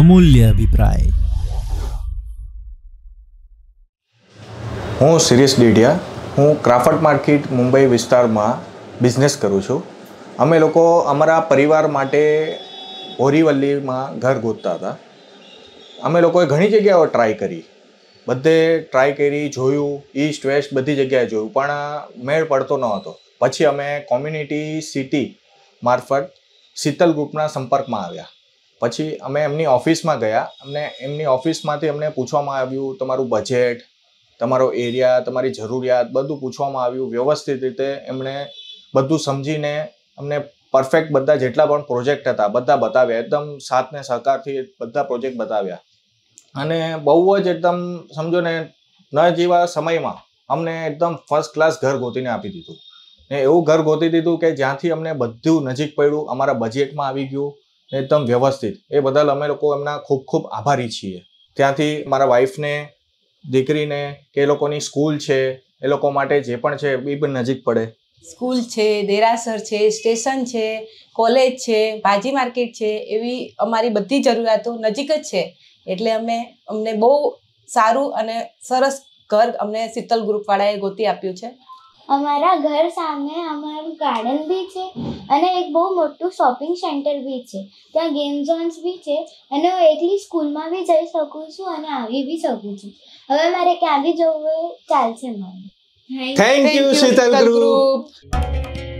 અમૂલ્ય અભિપ્રાય હું શિરીષ ડેડિયા હું ક્રાફટ માર્કેટ મુંબઈ વિસ્તારમાં બિઝનેસ કરું છું અમે લોકો અમારા પરિવાર માટે ઓરીવલ્લીમાં ઘર ગોતતા હતા અમે લોકોએ ઘણી જગ્યાઓ ટ્રાય કરી બધે ટ્રાય કરી જોયું ઈસ્ટ વેસ્ટ બધી જગ્યાએ જોયું પણ મેળ પડતો ન હતો પછી અમે કોમ્યુનિટી સિટી મારફત શીતલ ગ્રુપના સંપર્કમાં આવ્યા પછી અમે એમની ઓફિસમાં ગયા અમને એમની ઓફિસમાંથી અમને પૂછવામાં આવ્યું તમારું બજેટ તમારો એરિયા તમારી જરૂરિયાત બધું પૂછવામાં આવ્યું વ્યવસ્થિત રીતે એમણે બધું સમજીને અમને પરફેક્ટ બધા જેટલા પણ પ્રોજેક્ટ હતા બધા બતાવ્યા એકદમ સાથને સહકારથી બધા પ્રોજેક્ટ બતાવ્યા અને બહુ જ એકદમ સમજો ને ન જેવા સમયમાં અમને એકદમ ફર્સ્ટ ક્લાસ ઘર ગોતીને આપી દીધું ને એવું ઘર ગોતી દીધું કે જ્યાંથી અમને બધું નજીક પડ્યું અમારા બજેટમાં આવી ગયું એકદમ વ્યવસ્થિત એ બદલ અમે લોકો એમના ખૂબ ખૂબ આભારી છીએ ત્યાંથી મારા વાઈફને દીકરીને કે એ લોકોની સ્કૂલ છે એ લોકો માટે જે પણ છે એ પણ નજીક પડે સ્કૂલ છે દેરાસર છે સ્ટેશન છે કોલેજ છે ભાજી માર્કેટ છે એવી અમારી બધી જરૂરિયાતો નજીક જ છે એટલે અમે અમને બહુ સારું અને સરસ ઘર અમને શીતલ ગ્રુપવાળાએ ગોતી આપ્યું છે અમારા ઘર સામે અમારું ગાર્ડન બી છે અને એક બહુ મોટું શોપિંગ સેન્ટર બી છે ત્યાં ગેમ ઝોન્સ બી છે અને હું એકલી સ્કૂલમાં બી જઈ શકું છું અને આવી બી શકું છું હવે મારે ક્યાં બી જવું હોય ચાલશે મને થેન્ક યુ શીતલ ગ્રુપ